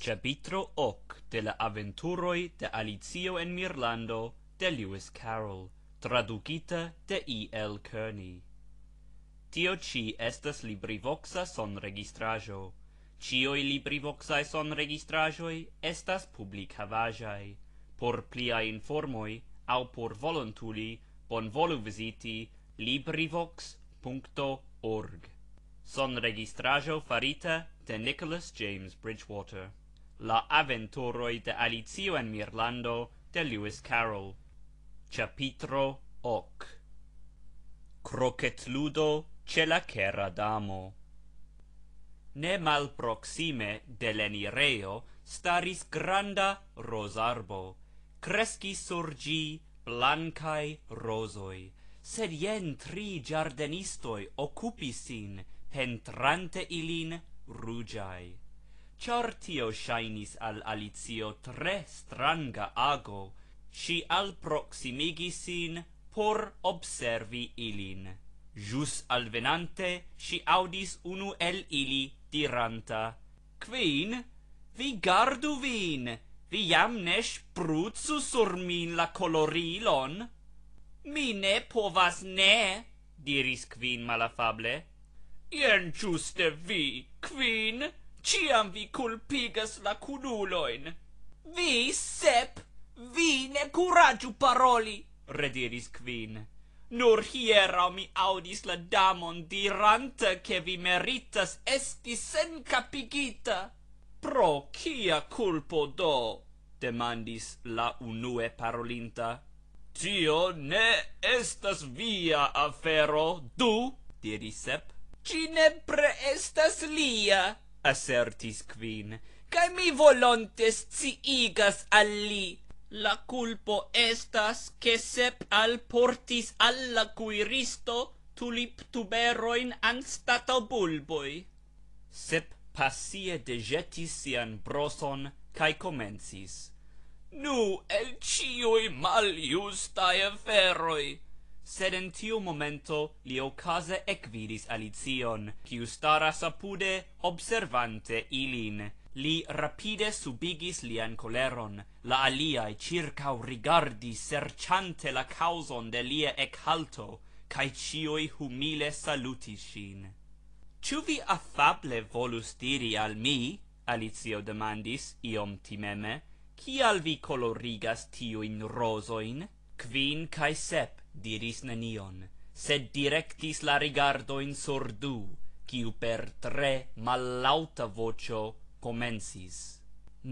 Capitro hoc de la aventuroi de Alicio en Mirlando de Lewis Carroll Traducita de E. L. Kearney Tio ci estas librivoxa son registrajo Cioi librivoxae son registrajoi estas publica Por plia informoi au por voluntuli bon volu visiti librivox.org Son registrajo farita de Nicholas James Bridgewater La aventuroi de Alicio en Mirlando de Lewis Carroll Chapitro Oc Croquet ludo ce la cera damo Ne mal proxime de lenireo staris granda rosarbo Cresci surgi blancae rosoi Sed jen tri giardenistoi occupisin pentrante ilin rugiai char tio shainis al Alizio tre stranga ago, si al proximigisin por observi ilin. Jus al venante, si audis unu el ili diranta, Quin, vi gardu vin, vi jam ne spruzu sur min la colorilon? Mi ne povas ne, diris Quin malafable. Ien giuste vi, Quin, ciam vi culpigas la cunuloin. Vi, sep, vi ne curagiu paroli, rediris quin. Nur hiera mi audis la damon dirante che vi meritas esti sen capigita. Pro cia culpo do, demandis la unue parolinta. Tio ne estas via afero, du, diris sep. pre estas lia, assertis quin kai mi volontes ci igas alli la culpo estas che sep al portis alla quiristo tulip tubero in anstato bulboi sep passie de jetis sian broson kai comencis nu el cioi mal justa e ferroi sed en tiu momento li ocase ec Alizion, alicion, ciu staras apude observante ilin. Li rapide subigis lian coleron, la aliae circau rigardi serchante la causon de lia ec halto, cae cioi humile salutis sin. Ciu vi affable volus diri al mi, alizio demandis iom timeme, cial vi colorigas in rosoin, quin cae sep, diris nenion, sed directis la rigardo in sordu, quiu per tre malauta vocio comensis.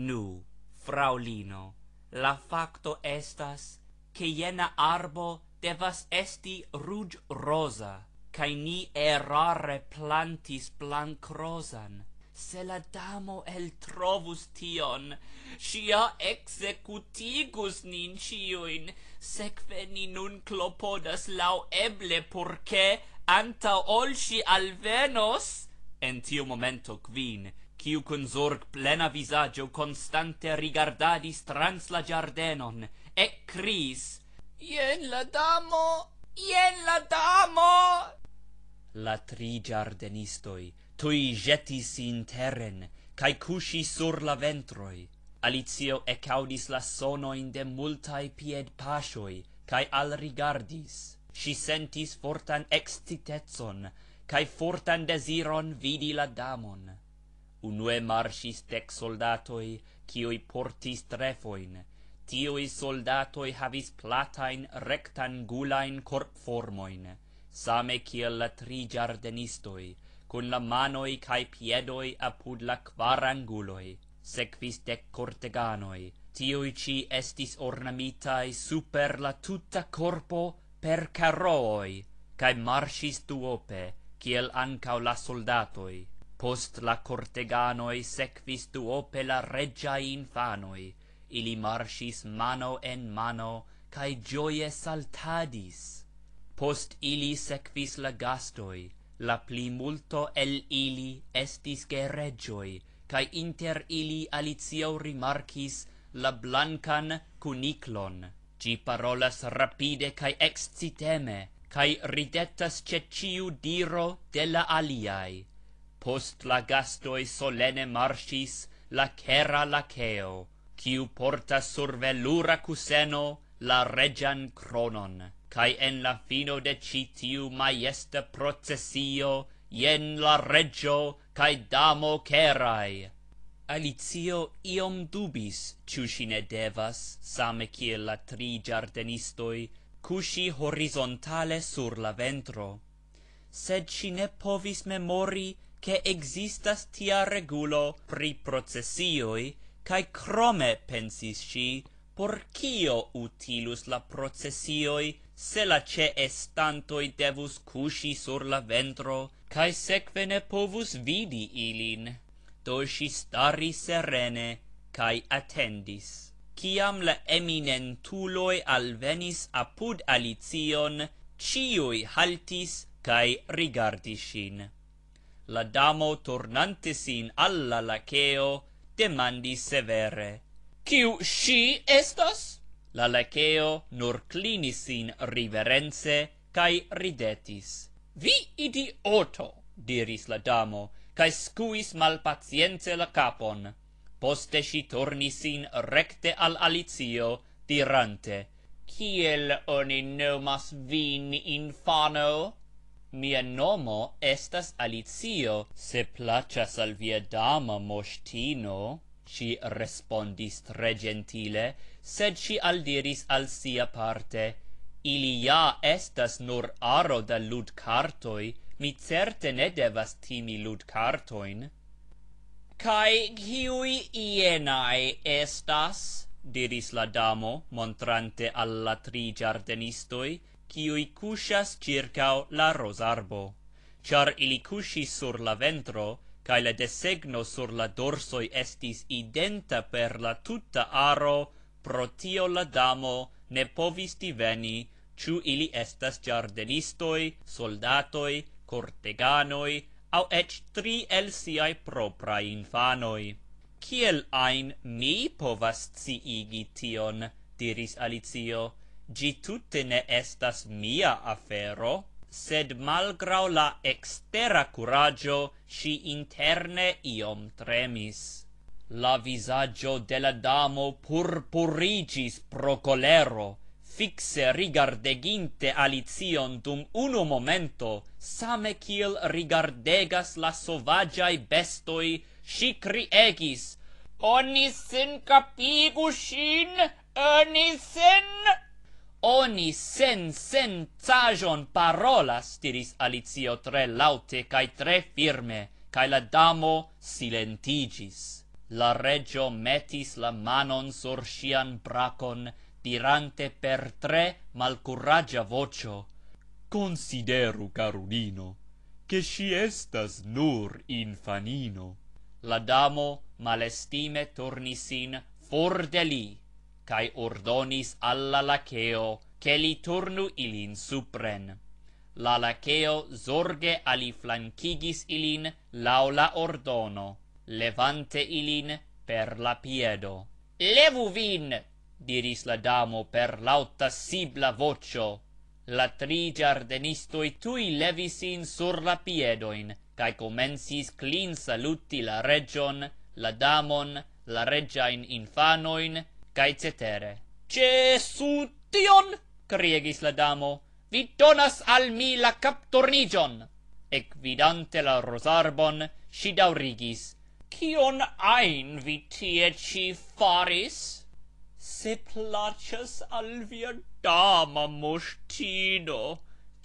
Nu, fraulino, la facto estas, che iena arbo devas esti rug rosa, cae ni errare plantis blanc rosan, se la damo el trovus tion, sia executigus nin ciuin, secve ni nun clopodas lau eble purce anta olci al venos? En tiu momento quin, ciu cun plena visagio constante rigardadis trans la giardenon, e cris, Ien la damo! Ien la damo! La tri giardenistoi tui jetis in terren, cae cusi sur la ventroi. Alizio ecaudis la sonoin de multae pied pasioi, cae al rigardis. Si sentis fortan extitetson, cae fortan desiron vidi la damon. Unue marcis dec soldatoi, cioi portis trefoin, Tioi soldatoi havis platain rectangulain corpformoin, same ciel la tri giardenistoi, cun la manoi cae piedoi apud la quaranguloi. Sequis dec corteganoi, tioi ci estis ornamitai super la tuta corpo per caroi, cae marsis duope, ciel ancao la soldatoi. Post la corteganoi sequis duope la regiae infanoi, ili marsis mano en mano, cae gioie saltadis. Post ili sequis la gastoi, la pli multo el ili estis ge regioi, cae inter ili alizio rimarcis la blancan cuniclon. Gi parolas rapide cae exciteme, cae ridetas ce ciu diro de la aliai. Post la gastoi solene marcis la cera laceo, ciu portas sur velura cuseno la regian cronon cae en la fino de citiu maiesta processio, ien la regio, cae damo cerae. Alicio iom dubis, ciu si ne devas, same ciel la tri giardenistoi, cusi horizontale sur la ventro. Sed si ne povis memori che existas tia regulo pri processioi, cae crome pensis si, por cio utilus la processioi, se la ce estantoi devus cusci sur la ventro, cae seque povus vidi ilin. Do si stari serene, cae attendis. Ciam la eminentuloi alvenis apud alition, cioi haltis cae rigardishin La damo tornante sin alla lacheo, demandis severe. Ciu si estas? la lekeo nur clinis sin riverense cae ridetis. Vi idi oto, diris la damo, cae scuis mal la capon. Poste si tornis sin recte al alizio, dirante, Ciel oni nomas vin infano? Mia nomo estas alizio, se placas al via dama mostino ci respondis tre gentile, sed ci aldiris al sia parte, ili ja estas nur aro da lud cartoi, mi certe ne devas timi lud cartoin. Cai ghiui ienai estas, diris la damo, montrante alla tri giardenistoi, ciui cusias circao la rosarbo. Char ili cusis sur la ventro, cae la desegno sur la dorsoi estis identa per la tutta aro, pro tio la damo ne povis diveni, ciu ili estas giardenistoi, soldatoi, corteganoi, au ec tri el siai proprae infanoi. Ciel ain mi povas ziigi tion, diris Alizio, gi tutte ne estas mia afero? sed malgrau la extera curagio, si interne iom tremis. La visagio de la damo purpurigis pro colero, fixe rigardeginte alizion dum uno momento, same kiel rigardegas la sovagiai bestoi, si criegis, «Oni sen capigusin!» Ernie Sinn! Oni sen sen tajon parolas diris Alicio tre laute kai tre firme kai la damo silentigis la regio metis la manon sur sian bracon dirante per tre malcurragia vocio consideru carudino che si estas nur infanino la damo malestime tornisin fur de li cae ordonis alla laceo che li turnu ilin supren. La laceo zorge ali flanchigis ilin laula ordono, levante ilin per la piedo. Levu vin, diris la damo per lauta sibla vocio. La tri giardenistoi tui levisin sur la piedoin, cae comensis clin saluti la region, la damon, la regiain infanoin, cae cetere. Cesu tion! criegis la damo, vi donas al mi la capturnigion! Ec vidante la rosarbon, si daurigis, Cion ain vi tie ci faris? Se placas al via dama moshtino,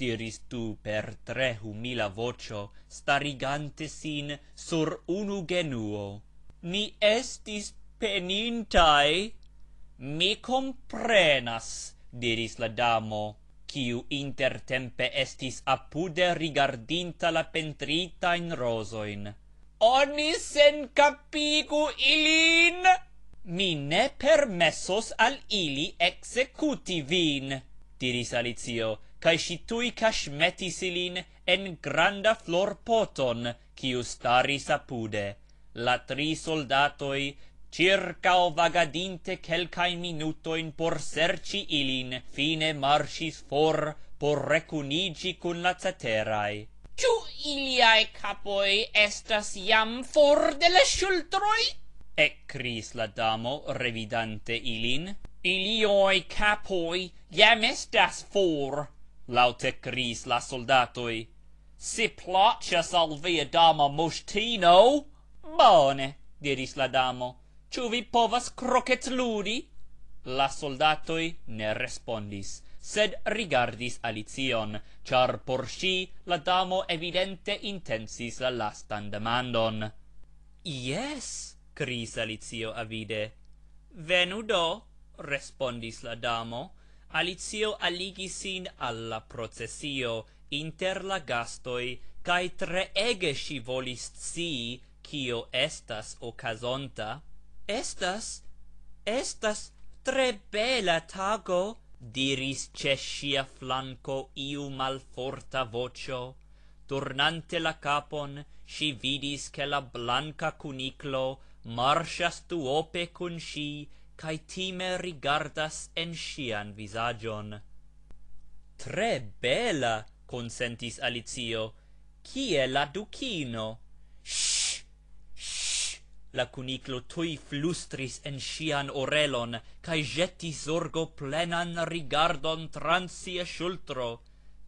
diris tu per tre humila vocio, starigante sin sur unu genuo. Mi estis penintai, Mi comprenas, diris la damo, kiu intertempe estis apude rigardinta la pentrita in rosoin. Oni sen capigu ilin! Mi ne permessos al ili executi vin, diris Alicio, cae si tui cashmetis ilin en granda flor poton, kiu staris apude. La tri soldatoi circa o vagadinte quelcae minuto in por serci ilin fine marchis for por recunigi cun la ceterae tu iliae capoi estas iam for de le shultroi ec cris la damo revidante ilin ilioi capoi iam estas for laute cris la soldatoi si placias al via dama mustino bone diris la damo Ciu vi povas croquet ludi? La soldatoi ne respondis, sed rigardis Alicion, char por sci la damo evidente intensis la lastan demandon. Yes, cris Alicio avide. Venu do, respondis la damo, Alicio aligisin alla processio inter la gastoi, cae tre ege volis volist sii, cio estas ocasonta, estas estas tre bela tago diris ce sia flanco iu malforta forta vocio tornante la capon si vidis che la blanca cuniclo marchas tu ope cun si cae time rigardas en sian visagion. Tre bela, consentis Alizio, cie la ducino? Shhh! La cuniclo tui flustris en sian orelon, cae jetis sorgo plenan rigardon trant sia sultro.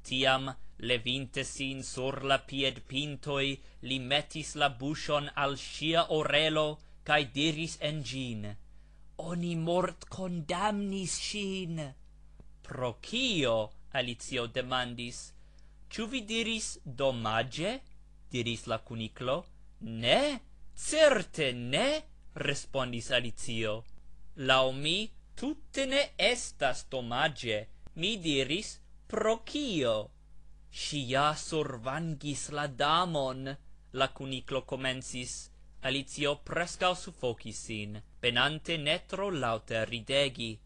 Tiam, levintesin sur la pied pintoi, li metis la bushon al sia orelo, cae diris en gin, — Oni mort condamnis shin! — Pro cio? alitio demandis. — Ciu vi diris domage? diris la cuniclo. — Ne! Certe ne, respondis Alicio. Lau mi tutte ne estas domage, mi diris pro kio. Si ja sorvangis la damon, la cuniclo comensis. Alicio prescao suffocis sin, penante netro laute ridegi.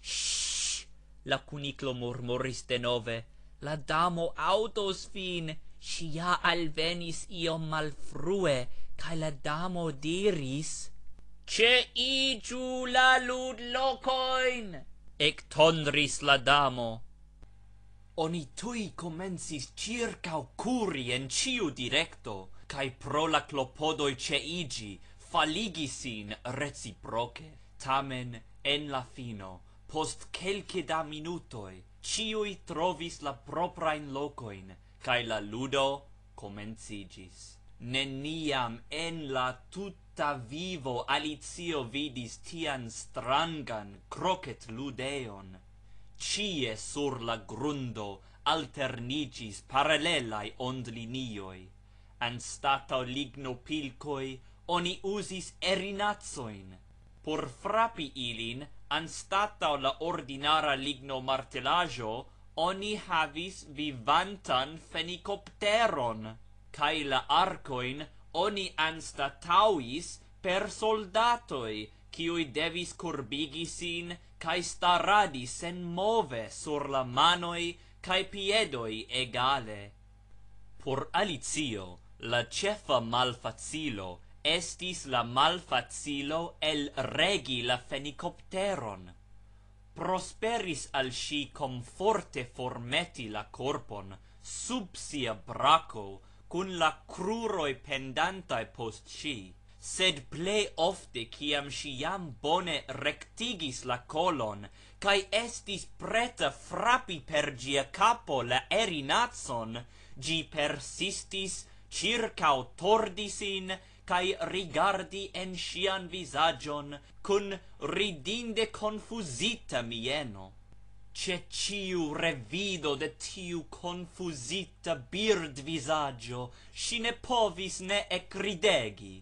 Shhh! La cuniclo murmuris de nove. La damo autos fin, si ja alvenis iom malfrue, cae la damo diris, che i la lud locoin! Ec tondris la damo. Oni tui comensis circau curi en ciu directo, cae pro la clopodoi ce igi, faligisin reciproce. Tamen, en la fino, post celce da minutoi, ciui trovis la proprain locoin, cae la ludo comencigis neniam en la tutta vivo alizio vidis tian strangan croquet ludeon cie sur la grundo alternigis parallelai ond linioi an stato ligno pilcoi oni usis erinazoin por frapi ilin an stato la ordinara ligno martelajo oni havis vivantan fenicopteron kai la arcoin oni anstatauis tauis per soldatoi qui devis corbigi sin kai sta radi sen move sur la manoi kai piedoi egale por alizio la cefa malfazilo estis la malfazilo el regi la fenicopteron prosperis al shi comforte formeti la corpon sub sia braco cun la cruroi pendantae post si, sed ple ofte ciam si iam bone rectigis la colon, cae estis preta frapi per gia capo la erinatson, gi persistis circa otordisin, cae rigardi en sian visagion, cun ridinde confusita mieno ce ciu revido de tiu confusita bird visagio si ne povis ne ecridegi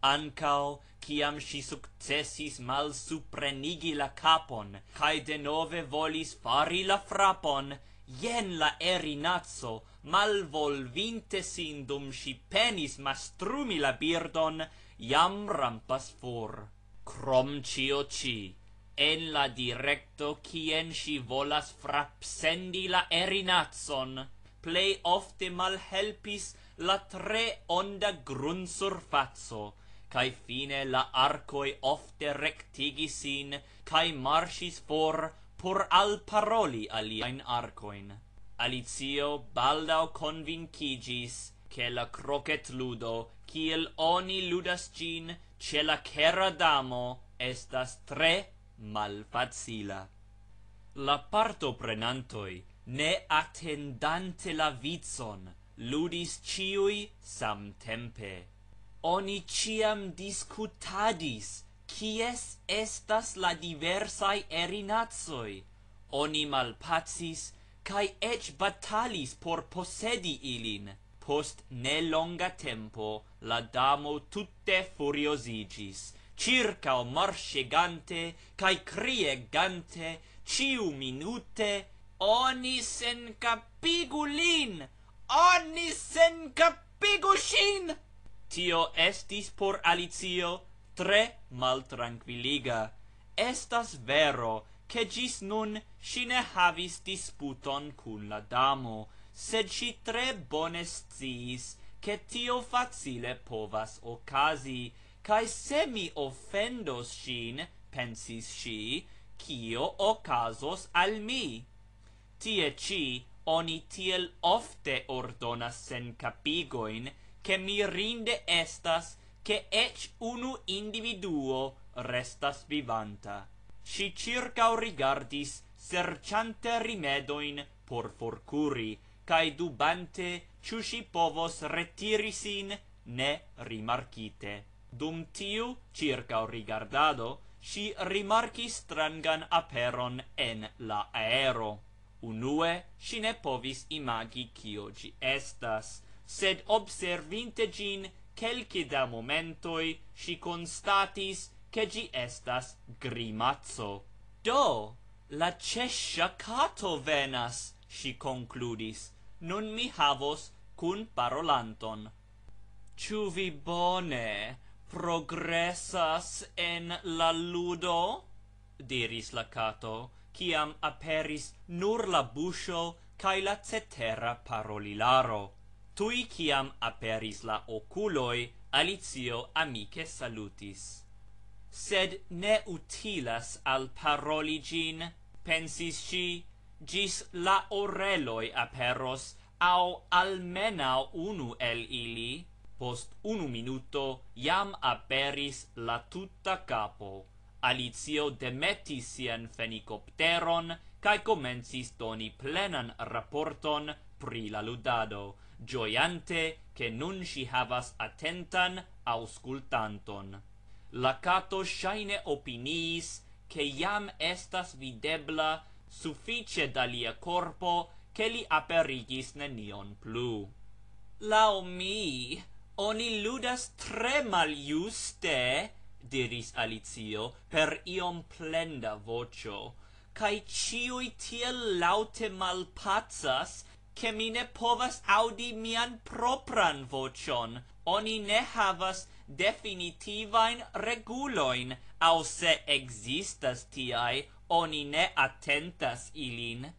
ancao ciam si successis mal suprenigi la capon cae de nove volis fari la frapon jen la erinazzo mal volvinte sin dum si penis mastrumi la birdon jam rampas fur. crom cio ci, en la directo quien si volas frapsendi la erinazon, plei ofte mal helpis la tre onda grun surfazo, cae fine la arcoe ofte rectigisin, cae marsis for por al paroli aliaen arcoin. Alizio baldao convincigis che la croquet ludo, ciel oni ludas gin, ce la cera damo, estas tre malfacila. La parto prenantoi, ne attendante la vizon, ludis ciui sam tempe. Oni ciam discutadis, kies estas la diversai erinatsoi. Oni malpatsis, kai ec batalis por posedi ilin. Post ne longa tempo, la damo tutte furiosigis, circa o marche gante kai crie ciu minute oni sen capigulin oni sen capigushin tio estis por alizio tre mal estas vero che gis nun si ne havis disputon cun la damo sed si tre bones ziis che tio facile povas ocasi Kai se mi offendos shin, pensis shi, kio o casos al mi. Tie ci, oni tiel ofte ordonas sen capigoin, che mi rinde estas, che ec unu individuo restas vivanta. Si circau rigardis, serciante rimedoin por forcuri, cae dubante, ciusi povos retirisin, ne rimarcite dum tiu circa rigardado si rimarcis strangan aperon en la aero. Unue si ne povis imagi cio gi estas, sed observinte gin celci da momentoi si constatis che gi estas grimazzo. Do, la cescia cato venas, si concludis, nun mi havos cun parolanton. Ciu vi bone? progressas en la ludo? diris la cato, ciam aperis nur la buscho cae la cetera parolilaro. Tui ciam aperis la oculoi, alizio amice salutis. Sed ne utilas al paroli gin, pensis ci, gis la oreloi aperos, au almenau unu el ili, post unu minuto iam aperis la tutta capo alizio demetis sian fenicopteron kai commenzi doni plenan rapporton pri la ludado gioiante che nun si havas attentan auscultanton la cato shine opinis che iam estas videbla suffice dalia corpo che li aperigis nenion plu la o mi Oni ludas tre mal diris Alicio, per iom plenda vocio, cae ciui tiel laute mal pazas, mi ne povas audi mian propran vocion. Oni ne havas definitivain reguloin, au se existas tiai, oni ne attentas ilin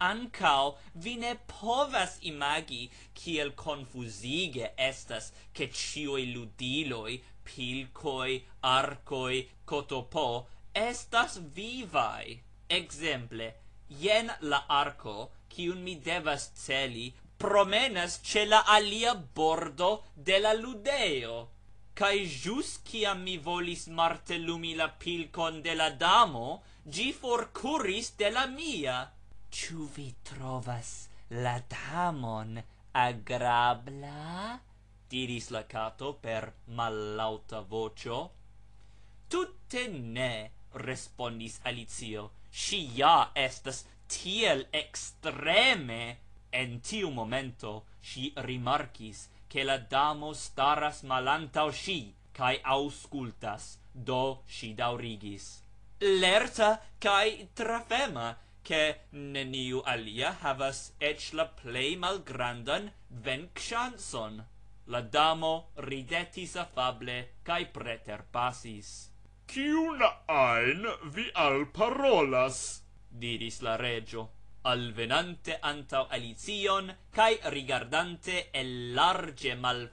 ancao vi ne povas imagi kiel confusige estas che cioi ludiloi, pilcoi, arcoi, cotopo, estas vivai. Exemple, jen la arco, kiun mi devas celi, promenas ce la alia bordo de la ludeo. Cai jus ciam mi volis martelumi la pilcon de la damo, gi forcuris de la mia. Ciu vi trovas la damon agrabla? Diris la cato per malauta vocio. Tutte ne, respondis Alizio. Si ja estas tiel extreme. En tiu momento, si rimarcis che la damo staras malantau si, cae auscultas, do si daurigis. Lerta cae trafema, che neniu alia havas etch la plei malgrandan grandan chanson la damo ridetis afable, cae kai preter passis chi una ein vi al parolas diris la regio al venante anta alizion kai rigardante el large mal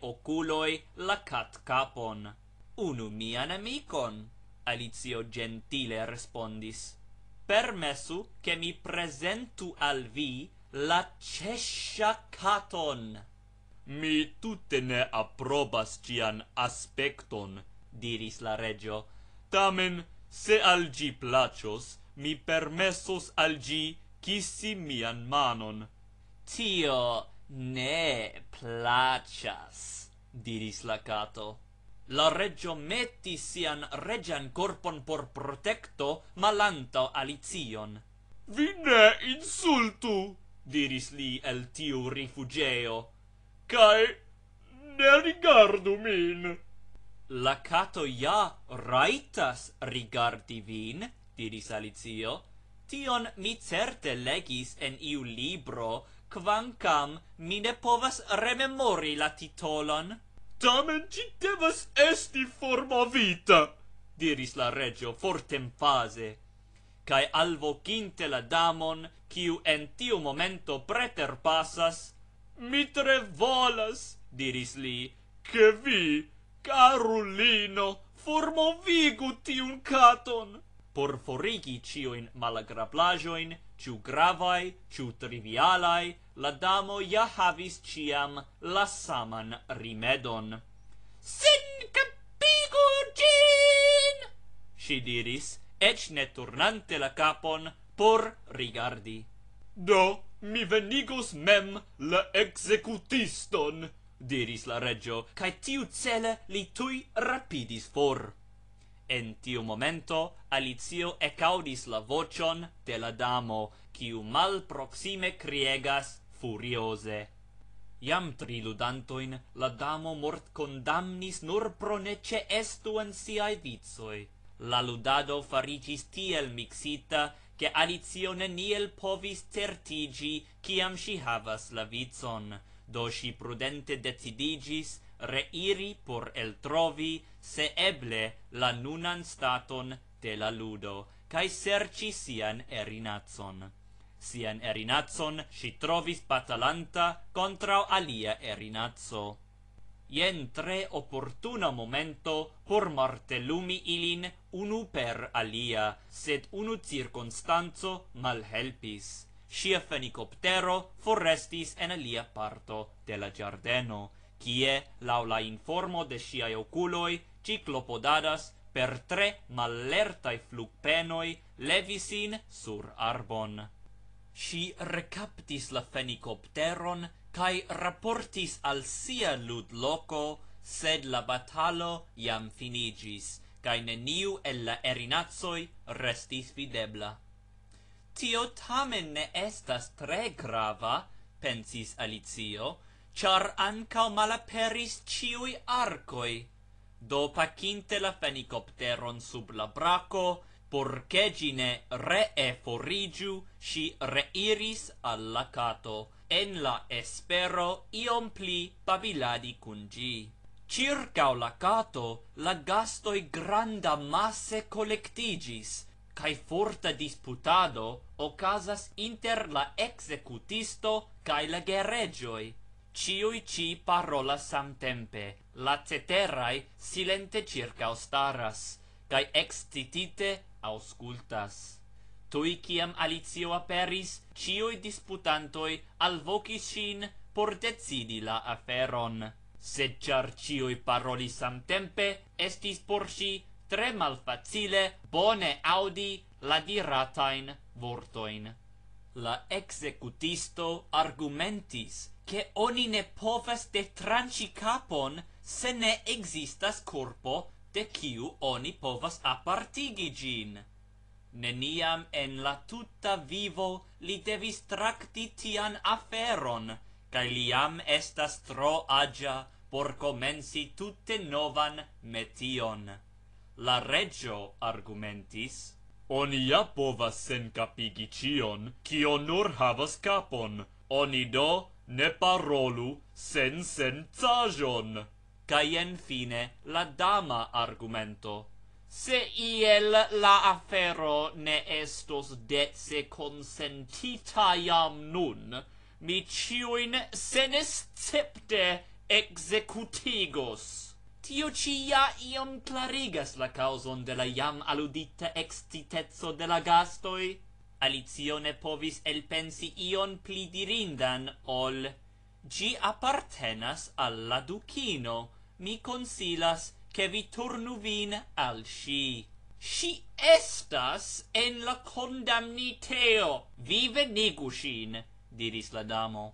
oculoi la cat capon unu mian amicon alizio gentile respondis permesu che mi presentu al vi la cescia caton. Mi tutte ne approbas cian aspecton, diris la regio. Tamen, se al gi placios, mi permesos al gi kissi mian manon. Tio ne placas, diris la cato la regio metti sian regian corpon por protecto malanto alizion Vi ne insultu, diris li el tiu rifugeo, cae ne rigardu min. La cato ja raitas rigardi vin, diris alicio, tion mi certe legis en iu libro, quancam mi ne povas rememori la titolon tamen ci devas esti forma vita, diris la regio fortem fase, cae alvo quinte la damon, ciu en tiu momento preter passas, mitre volas, diris li, che vi, carulino, formovigu vigu tiun caton. Por forigi cioin malagrablajoin, ciu gravae, ciu trivialae, la damo ja havis ciam la saman rimedon. Sin capigu gin, Si diris, ec ne turnante la capon, por rigardi. Do, mi venigus mem la executiston, diris la regio, cae tiu cele li tui rapidis for. En tiu momento Alicio ecaudis la vocion de la damo, kiu malproxime kriegas furioze. Iam tri ludantoin la damo mort condamnis nur pro nece estu en siae vizoi. La ludado faricis tiel mixita, che Alicio neniel povis certigi, ciam si havas la vizon do si prudente decidigis reiri por el trovi se eble la nunan staton de la ludo, cae serci sian erinazon. Sian erinazon si trovis batalanta contra alia erinazo. Ien tre opportuna momento por martelumi ilin unu per alia, sed unu circonstanzo malhelpis. helpis scia fenicoptero forrestis en alia parto de la giardeno, cie, lau la informo de sciae oculoi, ciclopodadas per tre malertai flugpenoi levisin sur arbon. Si recaptis la fenicopteron, cae raportis al sia lud loco, sed la batalo iam finigis, cae neniu el la erinazoi restis videbla. Tio tamen ne estas tre grava, pensis Alicio, char ancao malaperis ciui arcoi. Do pacinte la fenicopteron sub la braco, porce gine ree forigiu, si reiris al lacato, en la espero iom pli babiladi cun gi. Circao lacato, la gastoi granda masse collectigis, cae forta disputado ocasas inter la executisto cae la geregioi. Ciui ci parola samtempe, la ceterai silente circa ostaras, cae excitite auscultas. Tui ciam Alicio aperis, ciui disputantoi alvocis cin por decidi la aferon. Sed char ciui paroli samtempe, estis por si tre facile bone audi la diratain vortoin. La executisto argumentis che oni ne povas de tranci capon se ne existas corpo de quiu oni povas apartigi gin. Neniam en la tutta vivo li devis tracti tian aferon, cae liam estas tro agia por comensi tutte novan metion. La regio argumentis, Oni ja povas sen capigi cion, Cio nur havas capon, Oni do ne parolu sen sen cajon. Cai fine la dama argumento, Se iel la afero ne estos dece consentita iam nun, mi ciuin senescepte executigos tio cia iam clarigas la causon de la iam aludita extitezzo de la gastoi, Alizione ne povis el pensi ion pli dirindan ol, gi appartenas alla ducino, mi consilas che vi turnu vin al sci. Ci estas en la condamniteo, vive negusin, diris la damo.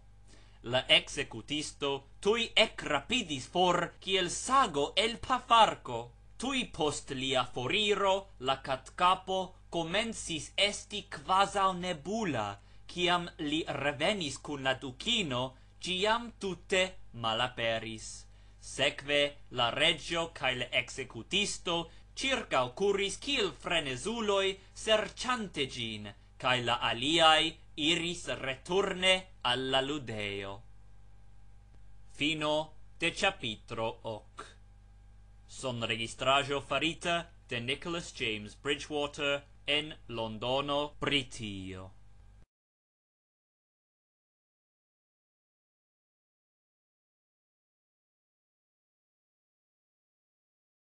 La executisto tui ec rapidis for ciel sago el pafarco. Tui post lia foriro la catcapo comensis esti quasi nebula, ciam li revenis cun la ducino, ciam tutte malaperis. Seque la regio caile executisto circa ocurris cil frenesuloi serciante gin, caile aliai iris returne alla ludeo. Fino de capitro hoc. Son registrajo farita de Nicholas James Bridgewater en Londono, Britio.